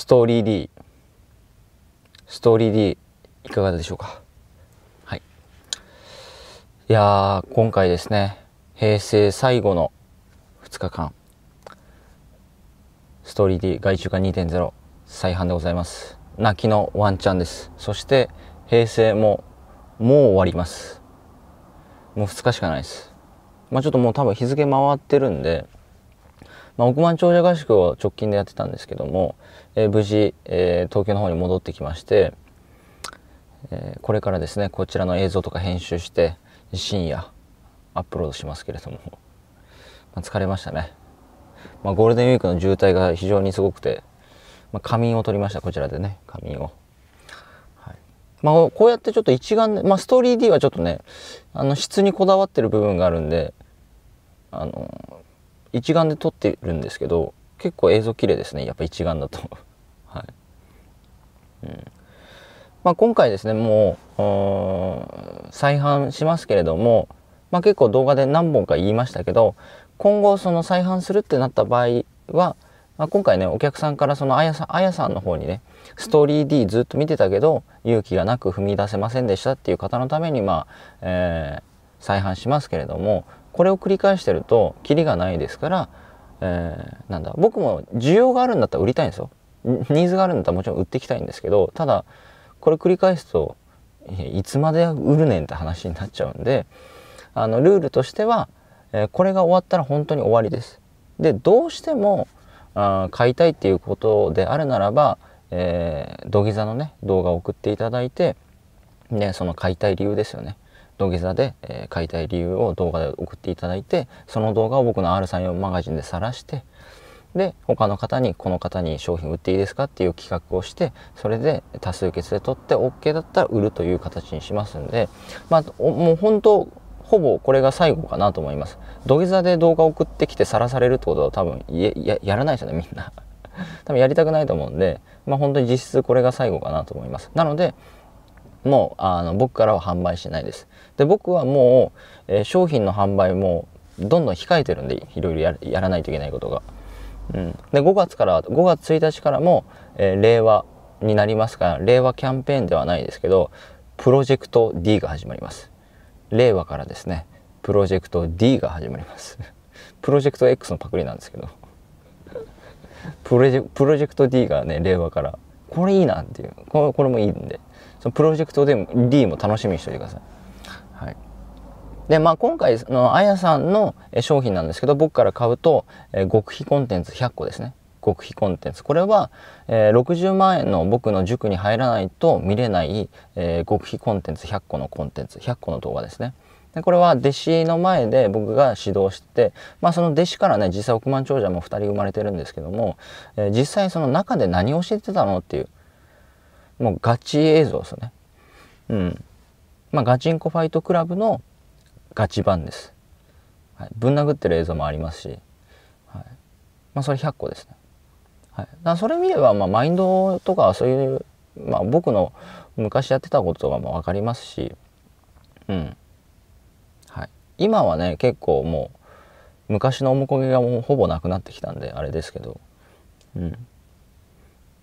ストーリー D ストーリー D いかがでしょうかはいいや今回ですね平成最後の2日間ストーリー D 外注化2.0再販でございます泣きのワンチャンですそして平成ももう終わりますもう2日しかないですまあちょっともう多分日付回ってるんで、まあ、億万長者合宿を直近でやってたんですけどもえ無事、え東京の方に戻ってきまして、えこれからですねこちらの映像とか編集して深夜アップロードしますけれども、まあ、疲れましたね、まあ、ゴールデンウィークの渋滞が非常にすごくて、まあ、仮眠を取りましたこちらでね仮眠を、はい、まあ、こうやってちょっと一眼で、まストーリー D はちょっとねあの質にこだわってる部分があるんであの一眼で撮ってるんですけど結構映像綺麗ですねやっぱ一眼だと はい、うんまあ、今回ですねもう再販しますけれども、まあ、結構動画で何本か言いましたけど今後その再販するってなった場合は、まあ、今回ねお客さんからそのあやさんあやさんの方にねストーリー D ずっと見てたけど勇気がなく踏み出せませんでしたっていう方のためにまあ、えー、再販しますけれどもこれを繰り返してるとキリがないですからえー、なんだ僕も需要があるんだったら売りたいんですよニーズがあるんだったらもちろん売っていきたいんですけどただこれ繰り返すといつまで売るねんって話になっちゃうんであのルールとしては、えー、これが終わったら本当に終わりです。でどうしてもあ買いたいっていうことであるならば、えー、土下座のね動画を送っていただいて、ね、その買いたい理由ですよね土下座で、え買いたい理由を動画で送っていただいてその動画を僕の R34 マガジンで晒してで他の方にこの方に商品売っていいですかっていう企画をしてそれで多数決で取って OK だったら売るという形にしますんでまあもう本当ほぼこれが最後かなと思います土下座で動画送ってきて晒されるってことは多分やらないですよねみんな 多分やりたくないと思うんでまあ本当に実質これが最後かなと思いますなのでもうあの僕からは販売してないですで僕はもう、えー、商品の販売もどんどん控えてるんでいろいろやらないといけないことが、うん、で5月から5月1日からも、えー、令和になりますから令和キャンペーンではないですけどプロジェクト D が始まります令和からですねプロジェクト D が始まります プロジェクト X のパクリなんですけどプロジェクト D がね令和からこれいいなっていうこれもいいんでそのプロジェクト D も楽しみにしておいてくださいはいでまあ、今回のあやさんの商品なんですけど僕から買うと、え極秘コンテンツ100個ですね極秘コンテンツこれは、えー、60万円の僕の塾に入らないと見れない、えー、極秘コンテンツ100個のコンテンツ100個の動画ですねでこれは弟子の前で僕が指導してて、まあ、その弟子からね実際億万長者も2人生まれてるんですけども、えー、実際その中で何を教えてたのっていうもうガチ映像ですよねうんまあ、ガチンコファイトクラブのガチ版です。はい、ぶん殴ってる映像もありますし、はいまあ、それ100個ですね。はい、だそれ見れば、まあ、マインドとかそういう、まあ、僕の昔やってたこととかもわかりますし、うんはい、今はね結構もう昔の面影がもうほぼなくなってきたんであれですけど、うん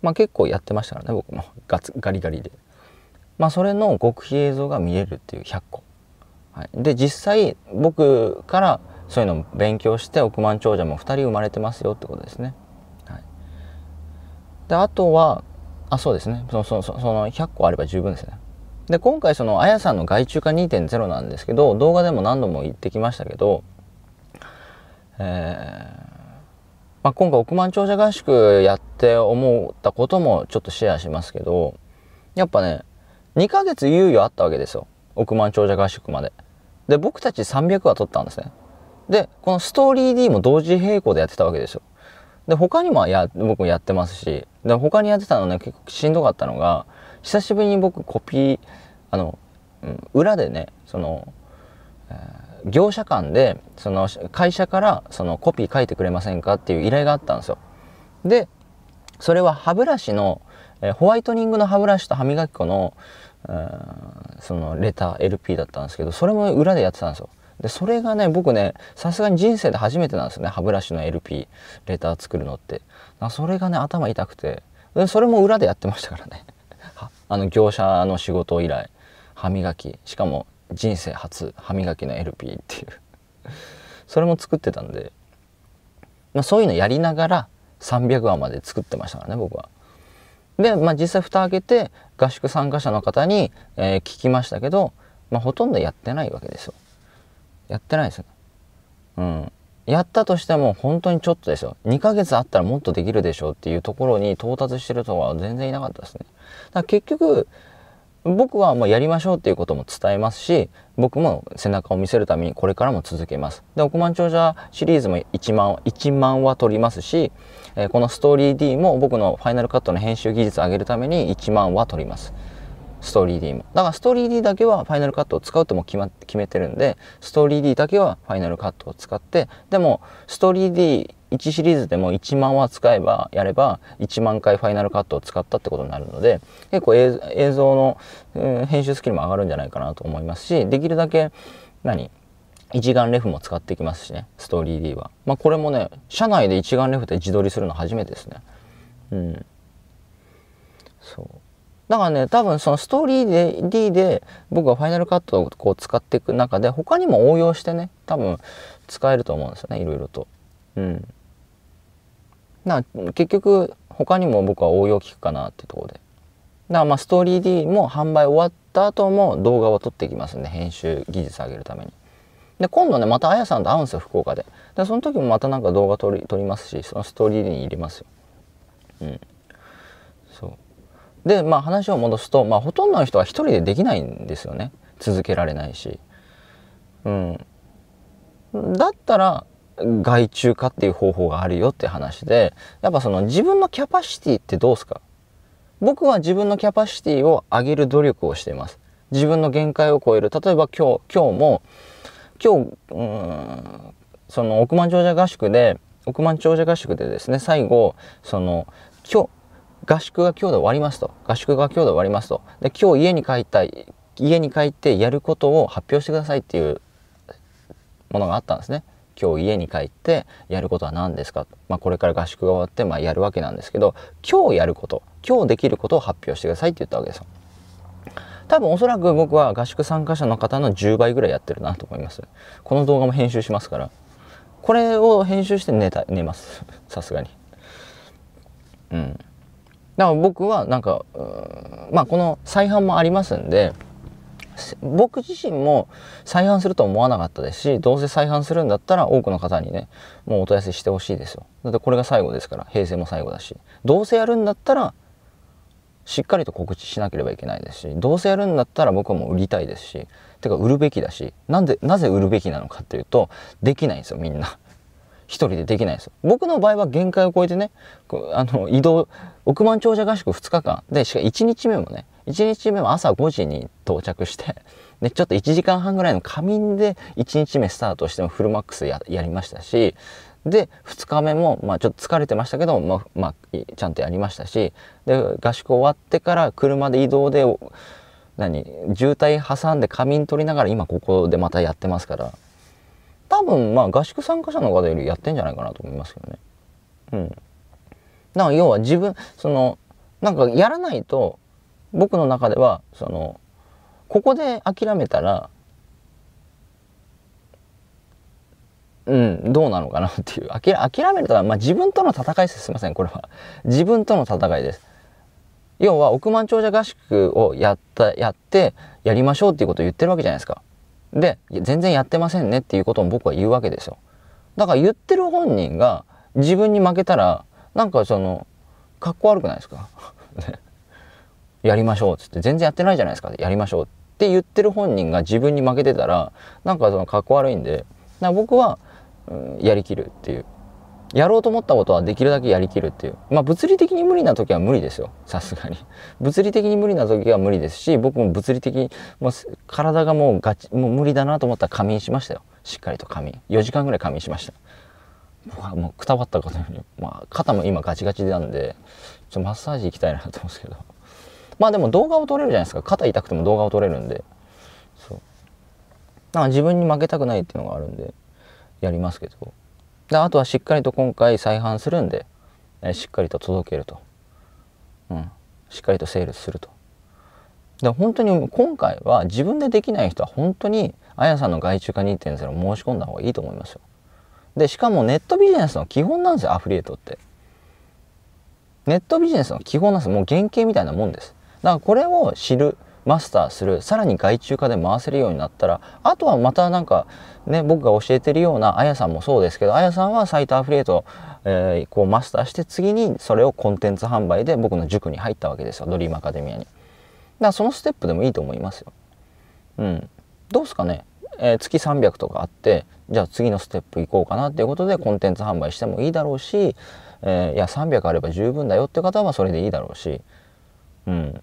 まあ、結構やってましたからね僕もガツガリガリで。まあ、それの極秘映像が見れるっていう100個、はい、で実際僕からそういうのを勉強して億万長者も2人生まれてますよってことですね、はい、であとはあそうですねそそそその100個あれば十分ですねで今回そのあやさんの外注化2.0なんですけど動画でも何度も言ってきましたけど、えーまあ、今回億万長者合宿やって思ったこともちょっとシェアしますけどやっぱね2ヶ月猶予あったわけですよ億万長者合宿までで僕たち300話撮ったんですねでこのストーリー D も同時並行でやってたわけですよで他にもや僕やってますしで他にやってたのね結構しんどかったのが久しぶりに僕コピーあの、うん、裏でねその、え業者間でその会社からそのコピー書いてくれませんかっていう依頼があったんですよでそれは歯ブラシの、えー、ホワイトニングの歯ブラシと歯磨き粉のうんそのレター LP だったんですけどそれも裏でやってたんですよ。でそれがね僕ねさすがに人生で初めてなんですね歯ブラシの LP レター作るのってそれがね頭痛くてでそれも裏でやってましたからね あの業者の仕事以来歯磨きしかも人生初歯磨きの LP っていう それも作ってたんで、まあ、そういうのやりながら300話まで作ってましたからね僕は。で、まあ、実際蓋開けて合宿参加者の方に、えー、聞きましたけど、まあ、ほとんどやってないわけですよ。やってないですよ、ね。うん。やったとしても本当にちょっとですよ。2ヶ月あったらもっとできるでしょうっていうところに到達してるとは全然いなかったですね。だから結局、僕はもうやりましょうっていうことも伝えますし僕も背中を見せるためにこれからも続けますで億万長者シリーズも1万 ,1 万は取りますしえこのストーリー D も僕のファイナルカットの編集技術を上げるために1万は取ります。ストーリー D も。だからストーリー D だけはファイナルカットを使うとも決,、ま、決めてるんで、ストーリー D だけはファイナルカットを使って、でもストーリー D1 シリーズでも1万は使えば、やれば1万回ファイナルカットを使ったってことになるので、結構映像の、うん、編集スキルも上がるんじゃないかなと思いますし、できるだけ何一眼レフも使ってきますしねストーリー D は、まあ、これもね車内で一眼レフで自撮りするの初めてですねうんそうだからね多分そのストーリー D で僕はファイナルカットをこう使っていく中で他にも応用してね多分使えると思うんですよねいろいろとうんな結局他にも僕は応用効くかなってとこでだからまあストーリー D も販売終わった後も動画を撮っていきますんで編集技術上げるためにで、今度ね、またあやさんと会うんですよ、福岡で。で、その時もまたなんか動画撮り撮りますし、そのストーリーに入れますよ。うん。そう。で、まあ話を戻すと、まあほとんどの人は一人でできないんですよね。続けられないし。うん。だったら、外注化っていう方法があるよって話で、やっぱその自分のキャパシティってどうすか僕は自分のキャパシティを上げる努力をしています。自分の限界を超える。例えば今日、今日も、今日、うん、その億万長者合宿で、億万長者合宿でですね、最後、その、今日、合宿が今日で終わりますと。合宿が今日で終わりますと。で、今日家に帰ったい、家に帰ってやることを発表してくださいっていうものがあったんですね。今日家に帰ってやることは何ですか、まあ、これから合宿が終わってまあやるわけなんですけど今日やること今日できることを発表してくださいって言ったわけですよ。多分おそらく僕は合宿参加者の方の10倍ぐらいやってるなと思いますこの動画も編集しますからこれを編集して寝た寝ます さすがにうんだから僕はなんかまあこの再販もありますんで僕自身も再販すると思わなかったですしどうせ再販するんだったら多くの方にねもうお問い合わせしてほしいですよだってこれが最後ですから平成も最後だしどうせやるんだったらしっかりと告知しなければいけないですしどうせやるんだったら僕はもう売りたいですしてか売るべきだしなんでなぜ売るべきなのかっていうとできないんですよみんな 一人でできないんですよ僕の場合は限界を超えてねあの移動億万長者合宿2日間でしか1日目もね1日目も朝5時に到着してで ちょっと1時間半ぐらいの仮眠で1日目スタートしてもフルマックスややりましたしで2日目も、まあ、ちょっと疲れてましたけど、まあ、まあ、ちゃんとやりましたしで合宿終わってから車で移動で何渋滞挟んで仮眠取りながら今ここでまたやってますから多分まあ合宿参加者の方よりやってんじゃないかなと思いますけどね。うん、だから要は自分そのなんかやらないと僕の中ではそのここで諦めたらうん、どうなのかなっていう。諦めるとは、まあ、自分との戦いです。すいません、これは。自分との戦いです。要は、億万長者合宿をやった、やって、やりましょうっていうことを言ってるわけじゃないですか。で、全然やってませんねっていうことも僕は言うわけですよ。だから言ってる本人が自分に負けたら、なんかその、かっこ悪くないですか やりましょうっつって、全然やってないじゃないですか。やりましょうって言ってる本人が自分に負けてたら、なんかそのかっこ悪いんで、だから僕はやりきるっていうやろうと思ったことはできるだけやりきるっていうまあ物理的に無理な時は無理ですよさすがに 物理的に無理な時は無理ですし僕も物理的にもう体がもうガチもう無理だなと思ったら仮眠しましたよしっかりと仮眠4時間ぐらい仮眠しました僕はもうくたばったことより、まあ、肩も今ガチガチなんでちょっとマッサージ行きたいなと思うんですけどまあでも動画を撮れるじゃないですか肩痛くても動画を撮れるんでそうだから自分に負けたくないっていうのがあるんでやりますけどであとはしっかりと今回再販するんで、えしっかりと届けると、うん、しっかりとセールするとで本当に今回は自分でできない人は本当にあやさんの外注化2.0申し込んだ方がいいと思いますよでしかもネットビジネスの基本なんですよアフリエイトってネットビジネスの基本なんですよもう原型みたいなもんですだからこれを知るマスターするさらに外注化で回せるようになったらあとはまたなんかね僕が教えてるようなあやさんもそうですけどあやさんはサイトアフリエイト、えー、こうマスターして次にそれをコンテンツ販売で僕の塾に入ったわけですよドリームアカデミアにだからそのステップでもいいと思いますようんどうすかね、えー、月300とかあってじゃあ次のステップ行こうかなっていうことでコンテンツ販売してもいいだろうし、えー、いや300あれば十分だよって方はそれでいいだろうしうん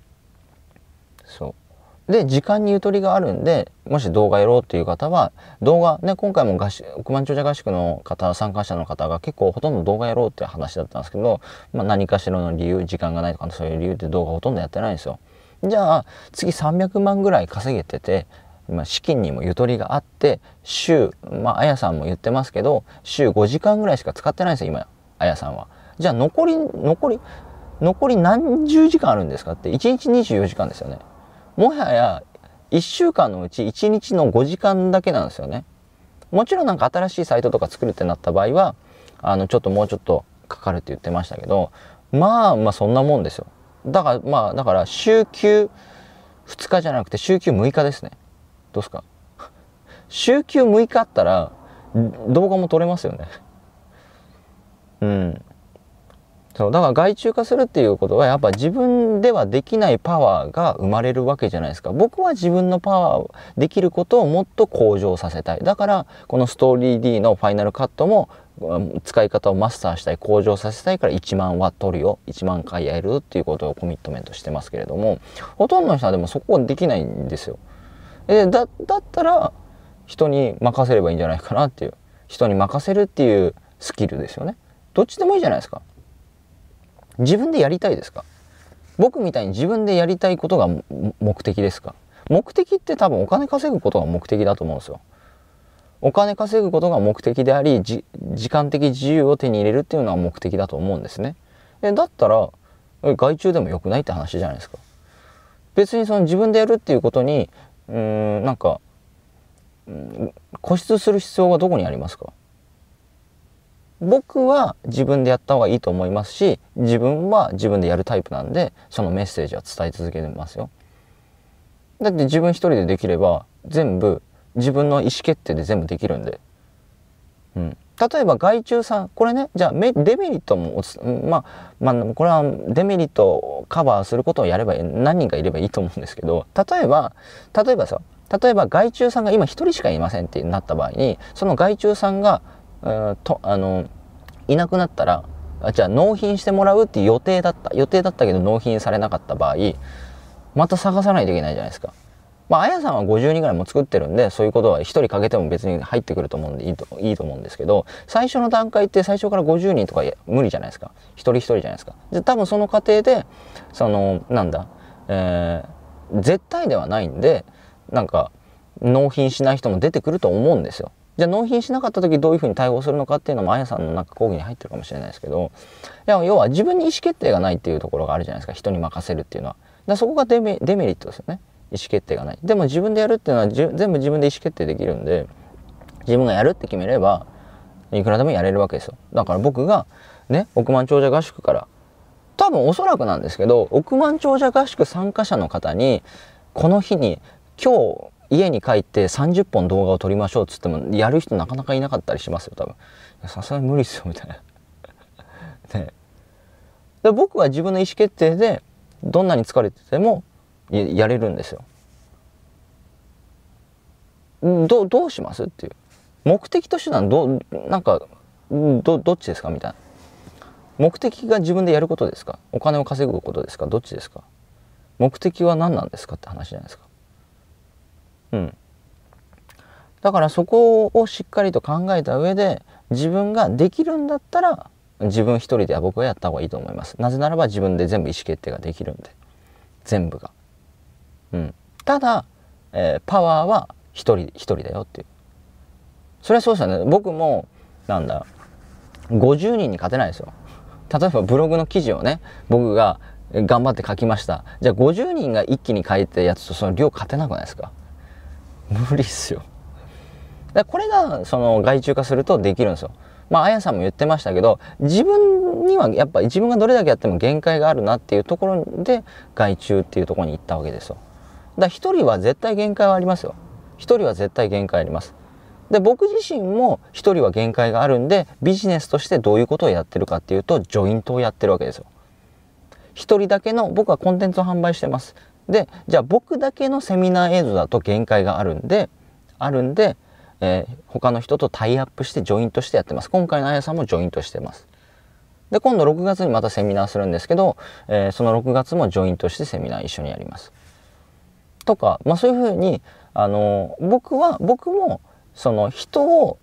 で時間にゆとりがあるんでもし動画やろうっていう方は動画ね今回も合宿億万長者合宿の方参加者の方が結構ほとんど動画やろうっていう話だったんですけど、まあ、何かしらの理由時間がないとかそういう理由で動画ほとんどやってないんですよ。じゃあ次300万ぐらい稼げてて、まあ、資金にもゆとりがあって週まああやさんも言ってますけど週5時間ぐらいしか使ってないんですよ今あやさんは。じゃあ残り残り残り何十時間あるんですかって1日24時間ですよね。もはや1週間のうち1日の5時間だけなんですよね。もちろんなんか新しいサイトとか作るってなった場合は、あの、ちょっともうちょっとかかるって言ってましたけど、まあまあそんなもんですよ。だからまあ、だから週休2日じゃなくて週休6日ですね。どうすか週休6日あったら動画も撮れますよねうん。そうだから外注化するっていうことはやっぱ自分ではできないパワーが生まれるわけじゃないですか僕は自分のパワーをできることをもっと向上させたいだからこのストーリー D のファイナルカットも使い方をマスターしたい向上させたいから1万は取るよ1万回やるっていうことをコミットメントしてますけれどもほとんどの人はでもそこはできないんですよ。でだだったら人に任せればいいんじゃないかなっていう人に任せるっていうスキルですよね。どっちでもいいじゃないですか。自分でやりたいですか僕みたいに自分でやりたいことが目的ですか目的って多分お金稼ぐことが目的だと思うんですよ。お金稼ぐことが目的であり時間的自由を手に入れるっていうのは目的だと思うんですね。えだったら外注でもよくないって話じゃないですか。別にその自分でやるっていうことにうんなんか固執する必要がどこにありますか僕は自分でやった方がいいと思いますし自分は自分でやるタイプなんでそのメッセージは伝え続けますよだって自分一人でできれば全部自分の意思決定で全部できるんで、うん、例えば外注さんこれねじゃあデメリットもまあまあこれはデメリットをカバーすることをやれば何人かいればいいと思うんですけど例えば例えばさ例えば外注さんが今一人しかいませんってなった場合にその外注さんがうんとあのいなくなったらあじゃあ納品してもらうっていう予定だった予定だったけど納品されなかった場合また探さないといけないじゃないですか。まあ、あやさんは50人ぐらいも作ってるんで、そういうことは1人かけても別に入ってくると思うんでいいといいと思うんですけど、最初の段階って最初から50人とか無理じゃないですか。一人一人じゃないですか。で、多分その過程で、その、なんだ、えー、絶対ではないんで、なんか、納品しない人も出てくると思うんですよ。じゃあ納品しなかった時どういうふうに対応するのかっていうのもあやさんのなんか講義に入ってるかもしれないですけどいや要は自分に意思決定がないっていうところがあるじゃないですか人に任せるっていうのはだそこがデメデメリットですよね意思決定がないでも自分でやるっていうのは全部自分で意思決定できるんで自分がやるって決めればいくらでもやれるわけですよだから僕がね億万長者合宿から多分おそらくなんですけど億万長者合宿参加者の方にこの日に今日家に帰って30本動画を撮りましょうっつってもやる人なかなかいなかったりしますよ多分さすがに無理っすよみたいな ねで僕は自分の意思決定でどんなに疲れててもやれるんですよどどうしますっていう目的と手段どなんかどどっちですかみたいな目的が自分でやることですかお金を稼ぐことですかどっちですか目的は何なんですかって話じゃないですかうん、だからそこをしっかりと考えた上で自分ができるんだったら自分一人では僕はやった方がいいと思いますなぜならば自分で全部意思決定ができるんで全部が、うん、ただ、えー、パワーは一人一人だよっていうそれはそうですよね僕もなんだ50人に勝てないですよ例えばブログの記事をね僕が頑張って書きましたじゃあ50人が一気に書いたやつとその量勝てなくないですか無理っすよだこれがその外注化するとできるんですよまあ、あやさんも言ってましたけど自分にはやっぱ自分がどれだけやっても限界があるなっていうところで外注っていうところに行ったわけですよだ一人は絶対限界はありますよ一人は絶対限界ありますで僕自身も一人は限界があるんでビジネスとしてどういうことをやってるかっていうとジョイントをやってるわけですよ一人だけの僕はコンテンツを販売してますでじゃあ僕だけのセミナー映像だと限界があるんであるんで、えー、他の人とタイアップしてジョイントしてやってます今回のあやさんもジョイントしてますで今度6月にまたセミナーするんですけど、えー、その6月もジョイントしてセミナー一緒にやりますとか、まあ、そういうふうにあの僕は僕もその人を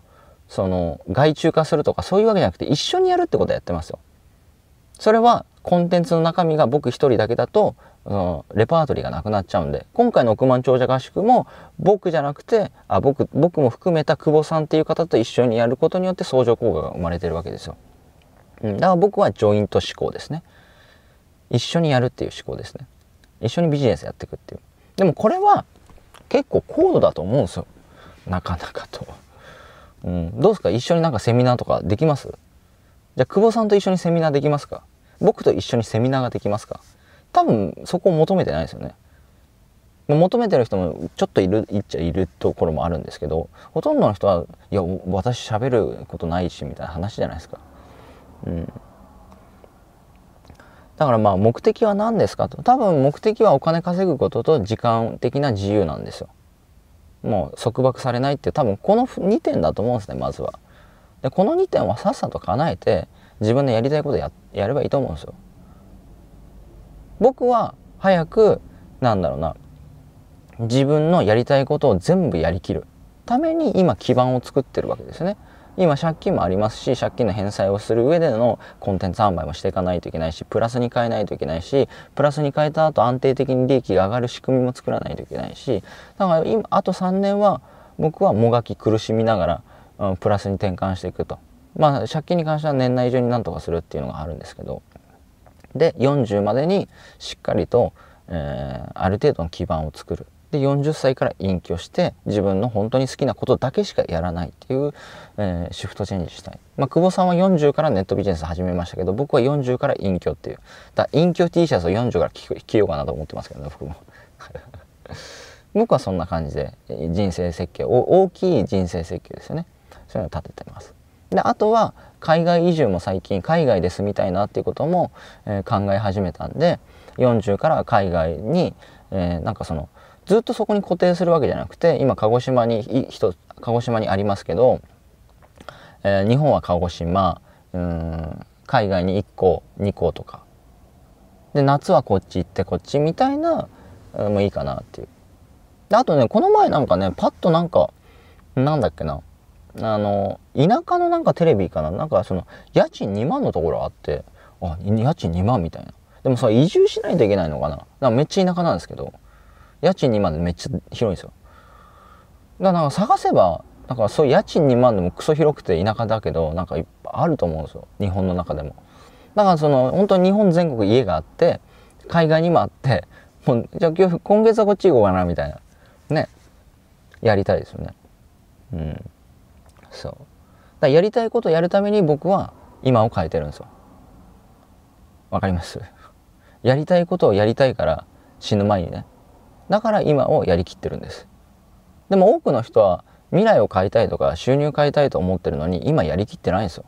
その外注化するとかそういうわけじゃなくて一緒にやるってことやってますよ。それはコンテンツの中身が僕一人だけだとそのレパートリーがなくなっちゃうんで今回の億万長者合宿も僕じゃなくてあ僕僕も含めた久保さんっていう方と一緒にやることによって相乗効果が生まれてるわけですよ、うん、だから僕はジョイント思考ですね一緒にやるっていう思考ですね一緒にビジネスやっていくっていうでもこれは結構高度だと思うんですよなかなかと、うん、どうですか一緒になんかセミナーとかできますじゃあ久保さんと一緒にセミナーできますか僕と一緒にセミナーができますか多分そこを求めてないですよね。求めてる人もちょっといるいっちゃいるところもあるんですけどほとんどの人はいや私喋ることないしみたいな話じゃないですか。うん、だからまあ目的は何ですかと多分目的はお金稼ぐことと時間的な自由なんですよ。もう束縛されないって多分この2点だと思うんですねまずは。でこの2点はさっさと叶えて自分のやりたいことややればいいと思うんですよ。僕は早くなんだろうな自分のやりたいことを全部やりきるために今基盤を作ってるわけですね。今借金もありますし借金の返済をする上でのコンテンツ販売もしていかないといけないしプラスに変えないといけないしプラスに変えた後安定的に利益が上がる仕組みも作らないといけないしだから今あと3年は僕はもがき苦しみながら、うん、プラスに転換していくとまあ借金に関しては年内中になんとかするっていうのがあるんですけどで40までにしっかりと、えー、ある程度の基盤を作るで40歳から隠居して自分の本当に好きなことだけしかやらないっていう、えー、シフトチェンジしたい、まあ、久保さんは40からネットビジネス始めましたけど僕は40から隠居っていうだ隠居 T シャツを40から着ようかなと思ってますけどね僕も 僕はそんな感じで人生設計大きい人生設計ですよねそういうのを立ててますであとは海外移住も最近海外で住みたいなっていうことも、えー、考え始めたんで40から海外に、えー、なんかそのずっとそこに固定するわけじゃなくて今鹿児島に鹿児島にありますけど、えー、日本は鹿児島うん海外に1個2個とかで夏はこっち行ってこっちみたいなもいいかなっていうであとねこの前なんかねパッとなんかなんだっけなあの田舎のなんかテレビかななんかその家賃2万のところあってあ家賃2万みたいなでもそれ移住しないといけないのかななんかめっちゃ田舎なんですけど家賃2万でめっちゃ広いんですよだからなんか探せばなんかそう家賃2万でもクソ広くて田舎だけどなんかいっぱいあると思うんですよ日本の中でもだからその本当に日本全国家があって海外にもあってもうじゃあ今日今月はこっち行こうかなみたいなねやりたいですよねうんそうだやりたいことやるために僕は今を変えてるんですよわかります やりたいことをやりたいから死ぬ前にねだから今をやりきってるんですでも多くの人は未来を変えたいとか収入変えたいと思ってるのに今やりきってないんですよ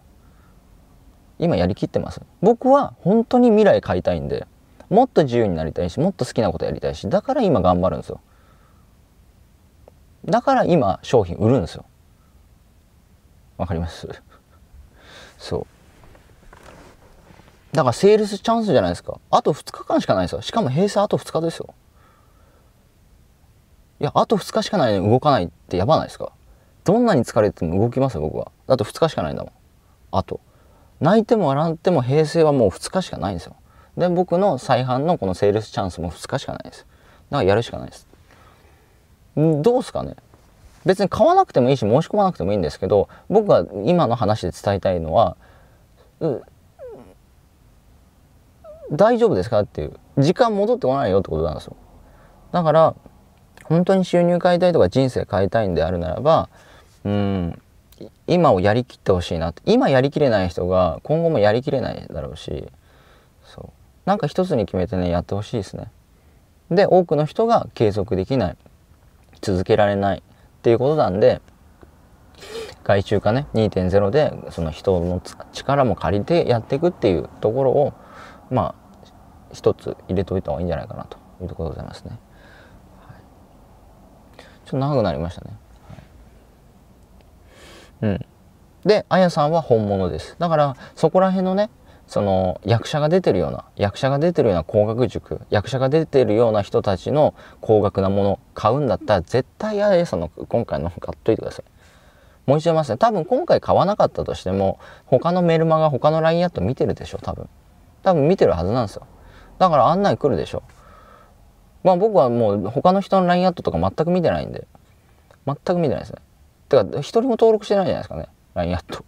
今やりきってます僕は本当に未来変えたいんでもっと自由になりたいしもっと好きなことやりたいしだから今頑張るんですよだから今商品売るんですよわかりますそうだからセールスチャンスじゃないですかあと2日間しかないですよしかも閉鎖あと2日ですよいやあと2日しかないのに動かないってやばないですかどんなに疲れてても動きますよ僕はだと2日しかないんだもんあと泣いても笑っても平成はもう2日しかないんですよで僕の再販のこのセールスチャンスも2日しかないですだからやるしかないですどうすかね別に買わなくてもいいし申し込まなくてもいいんですけど僕が今の話で伝えたいのは大丈夫ですかっていう時間戻ってこないよってことなんですよだから本当に収入変えたいとか人生変えたいんであるならばうん今をやりきってほしいなって今やりきれない人が今後もやりきれないだろうしそうなんか一つに決めてねやってほしいですねで多くの人が継続できない続けられないっていうことなんで外注化ね2.0でその人の力も借りてやっていくっていうところをまあ一つ入れといた方がいいんじゃないかなというところでございますね。はい、ちょっと長くなりましたね。はい、うんで、あやさんは本物です。だから、そこら辺のね、その役者が出てるような役者が出てるような工学塾役者が出てるような人たちの高額なもの買うんだったら絶対あれその今回の買っといてください。もう一度言いますね多分今回買わなかったとしても他のメルマが他の LINE アット見てるでしょ多分多分見てるはずなんですよだから案内来るでしょまあ僕はもう他の人の LINE アットとか全く見てないんで全く見てないですねてか一人も登録してないじゃないですかね LINE アット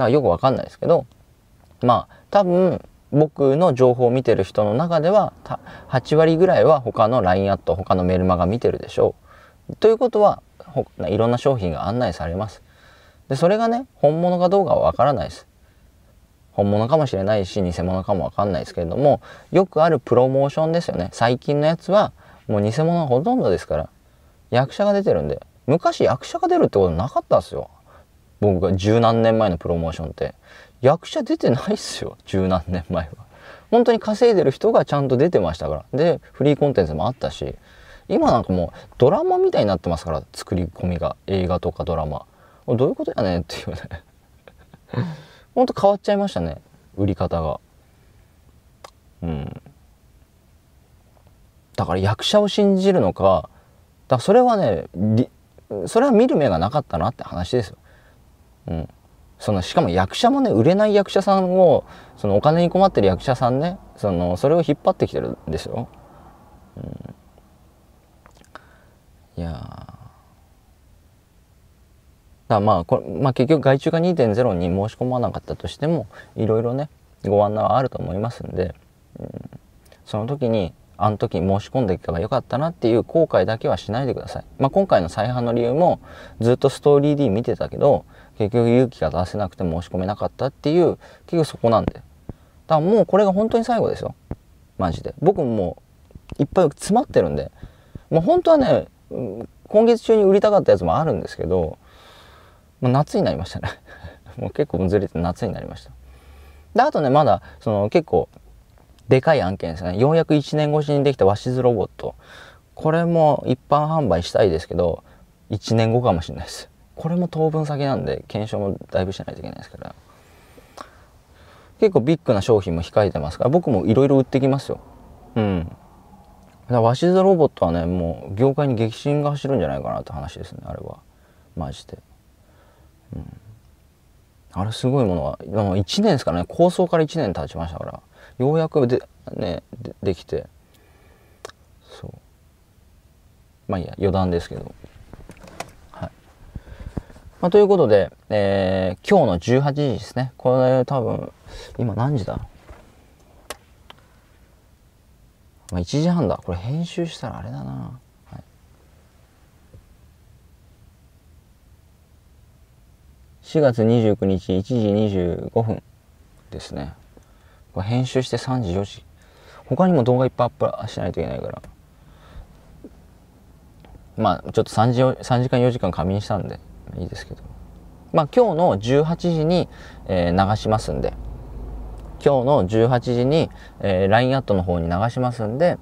なんかよくわかんないですけど、まあ多分僕の情報を見てる人の中では8割ぐらいは他の LINE アット他のメルマガ見てるでしょう。ということはいろんな商品が案内されます。でそれがね本物かどうかはわからないです。本物かもしれないし偽物かもわかんないですけれどもよくあるプロモーションですよね最近のやつはもう偽物はほとんどですから役者が出てるんで昔役者が出るってことなかったんですよ僕が十何年前のプロモーションって役者出てないっすよ十何年前は本当に稼いでる人がちゃんと出てましたからでフリーコンテンツもあったし今なんかもうドラマみたいになってますから作り込みが映画とかドラマどういうことやねんっていうねほんと変わっちゃいましたね売り方がうんだから役者を信じるのかだからそれはねそれは見る目がなかったなって話ですようん、そのしかも役者もね売れない役者さんをそのお金に困ってる役者さんねそのそれを引っ張ってきてるんですよ。うん、いやだまあこれ、まあ、結局外注が2.0に申し込まなかったとしてもいろいろねご案内はあると思いますんで、うん、その時にあの時申し込んでいけばよかったなっていう後悔だけはしないでください。まあ、今回の再販の理由もずっとストーリー D 見てたけど結局勇気が出せなくて申し込めなかったっていう結局そこなんでだからもうこれが本当に最後ですよマジで僕ももういっぱい詰まってるんでもう本当はね今月中に売りたかったやつもあるんですけどもう夏になりましたね もう結構ずれて夏になりましたであとねまだその結構でかい案件ですねようやく1年越しにできた鷲津ロボットこれも一般販売したいですけど1年後かもしれないですこれも当分先なんで検証もだいぶしないといけないですから結構ビッグな商品も控えてますから僕もいろいろ売ってきますようんだから鷲座ロボットはねもう業界に激震が走るんじゃないかなって話ですねあれはマジでうんあれすごいものはもう1年ですからね構想から1年経ちましたからようやくで,、ね、でできてそうまあいいや余談ですけどまあ、ということで、えー、今日の18時ですね。これ多分、今何時だまあ、1時半だ。これ編集したらあれだな。はい、4月29日1時25分ですね。これ編集して3時4時。他にも動画いっぱいアップしないといけないから。まあ、ちょっと3時 ,3 時間4時間仮眠したんで。いいですけどまあ今日の18時に、えー、流しますんで今日の18時に、えー、LINE アットの方に流しますんで、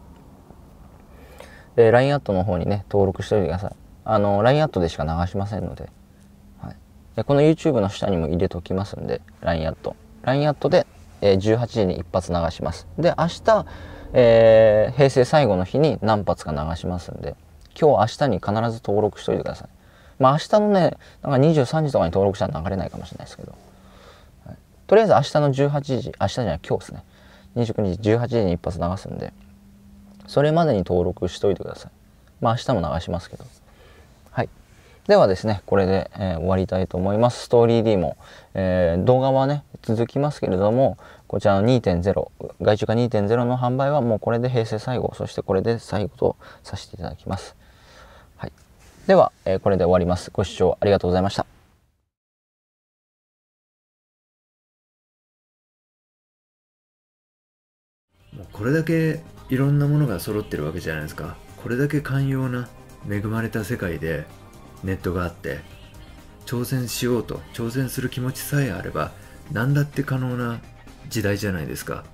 えー、LINE アットの方にね登録しておいてくださいあの LINE アットでしか流しませんので,、はい、でこの YouTube の下にも入れておきますんで LINE アット LINE アットで、えー、18時に一発流しますで明日、えー、平成最後の日に何発か流しますんで今日明日に必ず登録しておいてくださいまあ明日のねなんか23時とかに登録したら流れないかもしれないですけど、はい、とりあえず明日の18時明日じゃない今日ですね29日18時に一発流すんでそれまでに登録しといてくださいまあ明日も流しますけどはいではですねこれで、えー、終わりたいと思いますストーリー D も、えー、動画はね続きますけれどもこちらの2.0外注化2.0の販売はもうこれで平成最後そしてこれで最後とさせていただきますでは、えー、これで終わります。ご視聴ありがとうございました。もうこれだけいろんなものが揃ってるわけじゃないですか。これだけ寛容な恵まれた世界でネットがあって挑戦しようと挑戦する気持ちさえあれば何だって可能な時代じゃないですか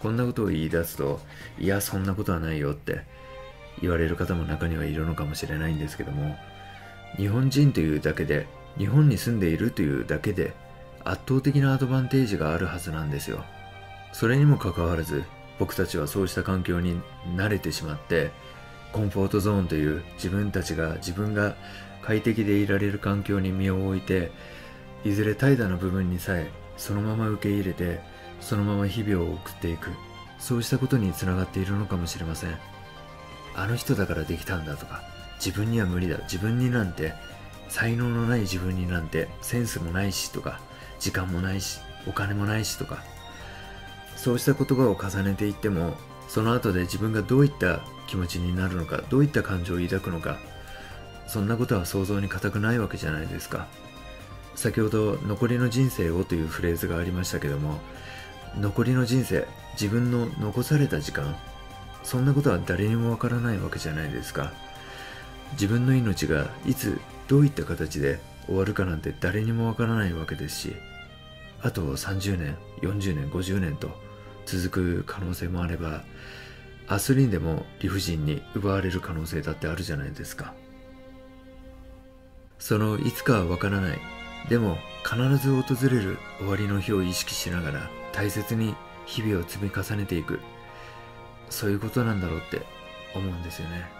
こんなことを言い出すといやそんなことはないよって言われる方も中にはいるのかもしれないんですけども日本人というだけで日本に住んでいるというだけで圧倒的なアドバンテージがあるはずなんですよそれにもかかわらず僕たちはそうした環境に慣れてしまってコンフォートゾーンという自分たちが自分が快適でいられる環境に身を置いていずれ怠惰な部分にさえそのまま受け入れてそのまま日々を送っていくそうしたことにつながっているのかもしれませんあの人だからできたんだとか自分には無理だ自分になんて才能のない自分になんてセンスもないしとか時間もないしお金もないしとかそうした言葉を重ねていってもその後で自分がどういった気持ちになるのかどういった感情を抱くのかそんなことは想像に難くないわけじゃないですか先ほど「残りの人生を」というフレーズがありましたけども残りの人生自分の残された時間そんなことは誰にもわからないわけじゃないですか自分の命がいつどういった形で終わるかなんて誰にもわからないわけですしあと30年40年50年と続く可能性もあればアスリンでも理不尽に奪われる可能性だってあるじゃないですかそのいつかはわからないでも必ず訪れる終わりの日を意識しながら大切に日々を積み重ねていくそういうことなんだろうって思うんですよね。